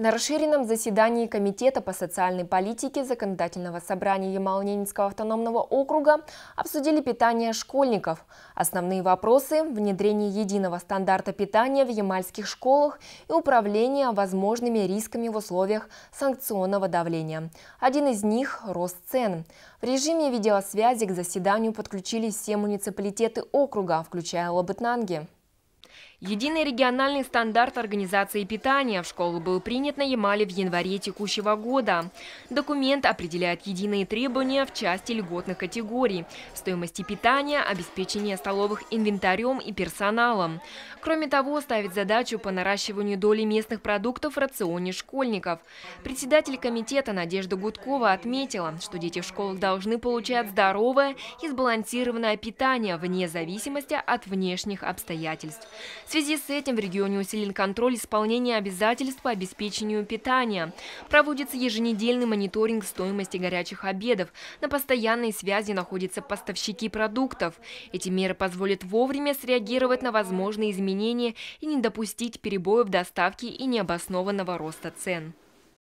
На расширенном заседании Комитета по социальной политике Законодательного собрания Ямал-Ненецкого автономного округа обсудили питание школьников. Основные вопросы – внедрение единого стандарта питания в ямальских школах и управление возможными рисками в условиях санкционного давления. Один из них – рост цен. В режиме видеосвязи к заседанию подключились все муниципалитеты округа, включая Лабытнанги. Единый региональный стандарт организации питания в школу был принят на Ямале в январе текущего года. Документ определяет единые требования в части льготных категорий, стоимости питания, обеспечения столовых инвентарем и персоналом. Кроме того, ставит задачу по наращиванию доли местных продуктов в рационе школьников. Председатель комитета Надежда Гудкова отметила, что дети в школах должны получать здоровое и сбалансированное питание вне зависимости от внешних обстоятельств. В связи с этим в регионе усилен контроль исполнения обязательств по обеспечению питания. Проводится еженедельный мониторинг стоимости горячих обедов. На постоянной связи находятся поставщики продуктов. Эти меры позволят вовремя среагировать на возможные изменения и не допустить перебоев доставки и необоснованного роста цен.